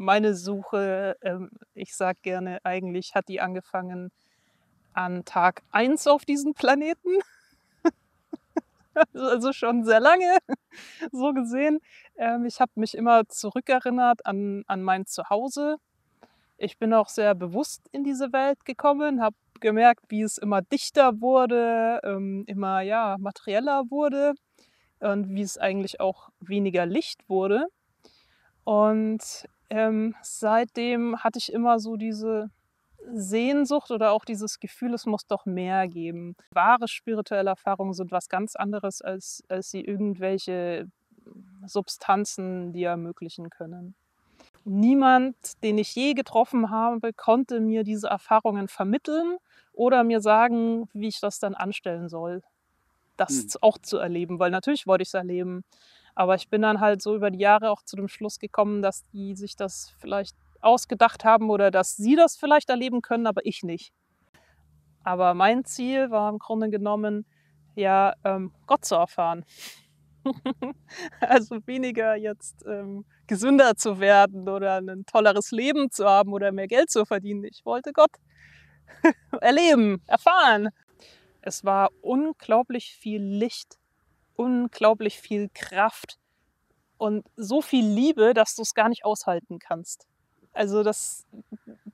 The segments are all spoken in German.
meine Suche, ähm, ich sage gerne, eigentlich hat die angefangen an Tag 1 auf diesem Planeten. Also, also schon sehr lange, so gesehen. Ähm, ich habe mich immer zurückerinnert an, an mein Zuhause. Ich bin auch sehr bewusst in diese Welt gekommen, habe gemerkt, wie es immer dichter wurde, ähm, immer ja, materieller wurde und wie es eigentlich auch weniger Licht wurde. Und ähm, seitdem hatte ich immer so diese Sehnsucht oder auch dieses Gefühl, es muss doch mehr geben. Wahre spirituelle Erfahrungen sind was ganz anderes, als, als sie irgendwelche Substanzen dir ermöglichen können. Niemand, den ich je getroffen habe, konnte mir diese Erfahrungen vermitteln oder mir sagen, wie ich das dann anstellen soll, das hm. auch zu erleben, weil natürlich wollte ich es erleben. Aber ich bin dann halt so über die Jahre auch zu dem Schluss gekommen, dass die sich das vielleicht ausgedacht haben oder dass sie das vielleicht erleben können, aber ich nicht. Aber mein Ziel war im Grunde genommen, ja, ähm, Gott zu erfahren. also weniger jetzt ähm, gesünder zu werden oder ein tolleres Leben zu haben oder mehr Geld zu verdienen. Ich wollte Gott erleben, erfahren. Es war unglaublich viel Licht unglaublich viel Kraft und so viel Liebe, dass du es gar nicht aushalten kannst. Also das,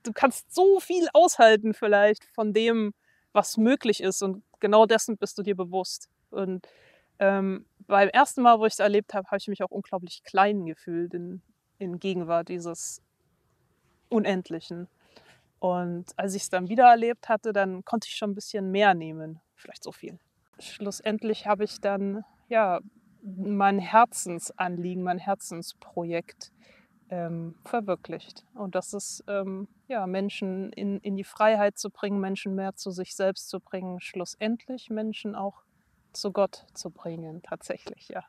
du kannst so viel aushalten vielleicht von dem, was möglich ist und genau dessen bist du dir bewusst. Und ähm, beim ersten Mal, wo ich es erlebt habe, habe ich mich auch unglaublich klein gefühlt in, in Gegenwart dieses Unendlichen. Und als ich es dann wieder erlebt hatte, dann konnte ich schon ein bisschen mehr nehmen, vielleicht so viel. Schlussendlich habe ich dann ja, mein Herzensanliegen, mein Herzensprojekt ähm, verwirklicht. Und das ist, ähm, ja, Menschen in, in die Freiheit zu bringen, Menschen mehr zu sich selbst zu bringen, schlussendlich Menschen auch zu Gott zu bringen, tatsächlich, ja.